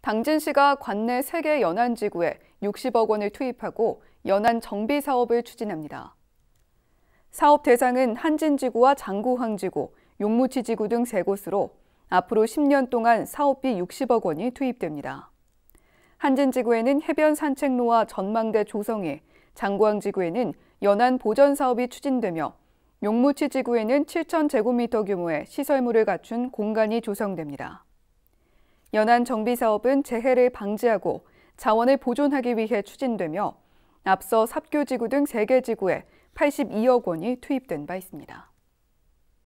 당진시가 관내 3개 연안지구에 60억 원을 투입하고 연안 정비 사업을 추진합니다. 사업 대상은 한진지구와 장구항지구, 용무치지구 등 3곳으로 앞으로 10년 동안 사업비 60억 원이 투입됩니다. 한진지구에는 해변 산책로와 전망대 조성이, 장구항지구에는 연안 보전 사업이 추진되며 용무치지구에는 7천제곱미터 규모의 시설물을 갖춘 공간이 조성됩니다. 연안 정비 사업은 재해를 방지하고 자원을 보존하기 위해 추진되며 앞서 삽교 지구 등 3개 지구에 82억 원이 투입된 바 있습니다.